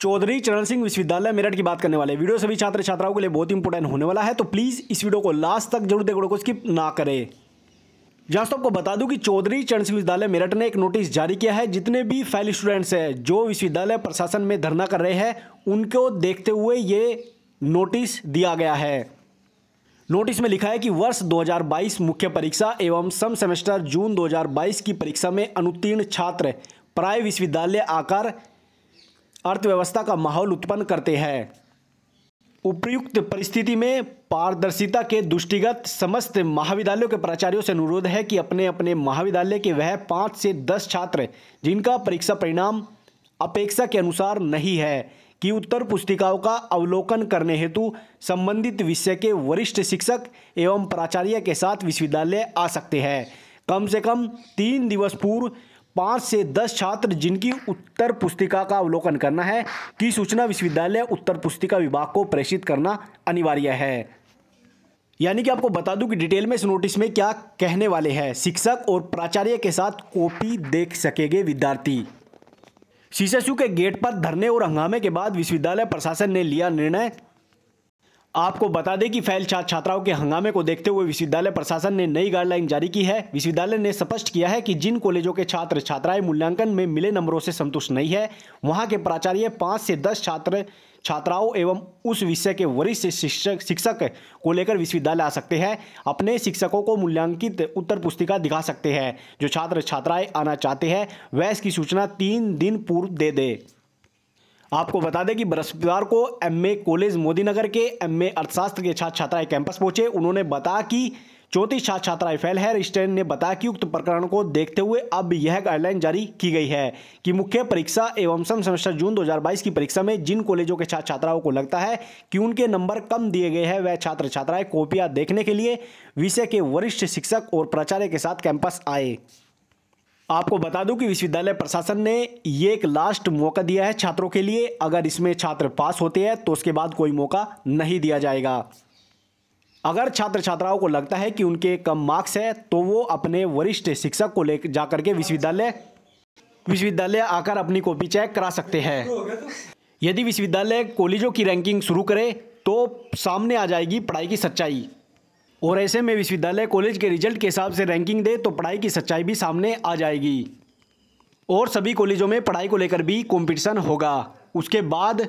चौधरी चरण सिंह विश्वविद्यालय मेरठ की बात करने वाले वीडियो सभी छात्र छात्राओं के लिए बहुत इंपॉर्टेंट होने वाला है तो प्लीज़ इस वीडियो को लास्ट तक जरूर देखो को स्किप ना करें जस्ट तो आपको बता दूं कि चौधरी चरण सिंह विश्वविद्यालय मेरठ ने एक नोटिस जारी किया है जितने भी फेल स्टूडेंट्स हैं जो विश्वविद्यालय प्रशासन में धरना कर रहे हैं उनको देखते हुए ये नोटिस दिया गया है नोटिस में लिखा है कि वर्ष 2022 मुख्य परीक्षा एवं सम सेमेस्टर जून 2022 की परीक्षा में अनुत्तीर्ण छात्र प्राय विश्वविद्यालय आकर अर्थव्यवस्था का माहौल उत्पन्न करते हैं उपयुक्त परिस्थिति में पारदर्शिता के दृष्टिगत समस्त महाविद्यालयों के प्राचार्यों से अनुरोध है कि अपने अपने महाविद्यालय के वह पाँच से दस छात्र जिनका परीक्षा परिणाम अपेक्षा के अनुसार नहीं है कि उत्तर पुस्तिकाओं का अवलोकन करने हेतु संबंधित विषय के वरिष्ठ शिक्षक एवं प्राचार्य के साथ विश्वविद्यालय आ सकते हैं कम से कम तीन दिवस पूर्व पाँच से दस छात्र जिनकी उत्तर पुस्तिका का अवलोकन करना है की सूचना विश्वविद्यालय उत्तर पुस्तिका विभाग को प्रेषित करना अनिवार्य है यानी कि आपको बता दूं कि डिटेल में इस नोटिस में क्या कहने वाले हैं शिक्षक और प्राचार्य के साथ कॉपी देख सकेंगे विद्यार्थी शीशेसु के गेट पर धरने और हंगामे के बाद विश्वविद्यालय प्रशासन ने लिया निर्णय आपको बता दें कि फैल छात्र छात्राओं के हंगामे को देखते हुए विश्वविद्यालय प्रशासन ने नई गाइडलाइन जारी की है विश्वविद्यालय ने स्पष्ट किया है कि जिन कॉलेजों के छात्र छात्राएं मूल्यांकन में मिले नंबरों से संतुष्ट नहीं है वहां के प्राचार्य पाँच से दस छात्र छात्राओं एवं उस विषय के वरिष्ठ शिक्षक शिक्षक को लेकर विश्वविद्यालय आ सकते हैं अपने शिक्षकों को मूल्यांकित उत्तर पुस्तिका दिखा सकते हैं जो छात्र छात्राएं आना चाहते हैं वह इसकी सूचना तीन दिन पूर्व दे दें आपको बता दें कि बृहस्पतिवार को एमए कॉलेज मोदीनगर के एमए अर्थशास्त्र के छात्र छात्राएं कैंपस पहुंचे उन्होंने बताया कि चौंतीस छात्र छात्राएं फैल है रजिस्ट्रेंट ने बताया कि उक्त प्रकरण को देखते हुए अब यह गाइडलाइन जारी की गई है कि मुख्य परीक्षा एवं सम सेमेस्टर जून 2022 की परीक्षा में जिन कॉलेजों के छात्र छात्राओं को लगता है कि उनके नंबर कम दिए गए हैं वह छात्र छात्राएं कॉपियां देखने के लिए विषय के वरिष्ठ शिक्षक और प्राचार्य के साथ कैंपस आए आपको बता दूं कि विश्वविद्यालय प्रशासन ने ये एक लास्ट मौका दिया है छात्रों के लिए अगर इसमें छात्र पास होते हैं तो उसके बाद कोई मौका नहीं दिया जाएगा अगर छात्र छात्राओं को लगता है कि उनके कम मार्क्स है तो वो अपने वरिष्ठ शिक्षक को ले जाकर के विश्वविद्यालय विश्वविद्यालय आकर अपनी कॉपी चेक करा सकते हैं यदि विश्वविद्यालय कॉलेजों की रैंकिंग शुरू करे तो सामने आ जाएगी पढ़ाई की सच्चाई और ऐसे में विश्वविद्यालय कॉलेज के रिजल्ट के हिसाब से रैंकिंग दे तो पढ़ाई की सच्चाई भी सामने आ जाएगी और सभी कॉलेजों में पढ़ाई को लेकर भी कंपटीशन होगा उसके बाद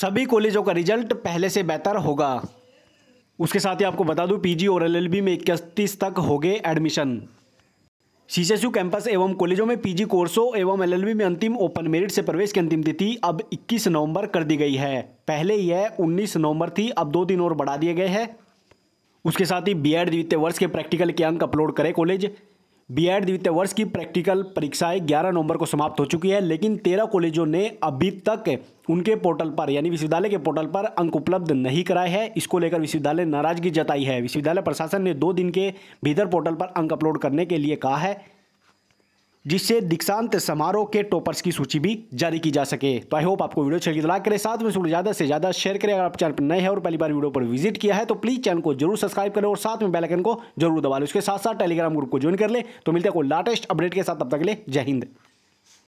सभी कॉलेजों का रिजल्ट पहले से बेहतर होगा उसके साथ ही आपको बता दूं पीजी और एलएलबी में इकतीस तक हो गए एडमिशन सी कैंपस एवं कॉलेजों में पीजी कोर्सों एवं एलएलबी में अंतिम ओपन मेरिट से प्रवेश की अंतिम तिथि अब 21 नवंबर कर दी गई है पहले यह 19 नवंबर थी अब दो दिन और बढ़ा दिए गए हैं उसके साथ ही बी एड द्वितीय वर्ष के प्रैक्टिकल के अंक अपलोड करे कॉलेज बी एड द्वितीय वर्ष की प्रैक्टिकल परीक्षाएं 11 नवंबर को समाप्त हो चुकी है लेकिन तेरह कॉलेजों ने अभी तक उनके पोर्टल पर यानी विश्वविद्यालय के पोर्टल पर अंक उपलब्ध नहीं कराए हैं इसको लेकर विश्वविद्यालय नाराजगी जताई है विश्वविद्यालय प्रशासन ने दो दिन के भीतर पोर्टल पर अंक अपलोड करने के लिए कहा है जिससे दीक्षांत समारोह के टॉपर्स की सूची भी जारी की जा सके तो आई होप आपको वीडियो अच्छी लगी तो लाइक करें साथ में इसको ज़्यादा से ज़्यादा शेयर करें अगर आप चैनल पर नए हैं और पहली बार वीडियो पर विजिट किया है तो प्लीज़ चैनल को जरूर सब्सक्राइब करें और साथ में बेलाइकन को जरूर दबा लें उसके साथ साथ टेलीग्राम ग्रुप को ज्वाइन कर लें तो मिलते हैं कोई लेटेस्ट अपडेट के साथ तब तक ले जय हिंद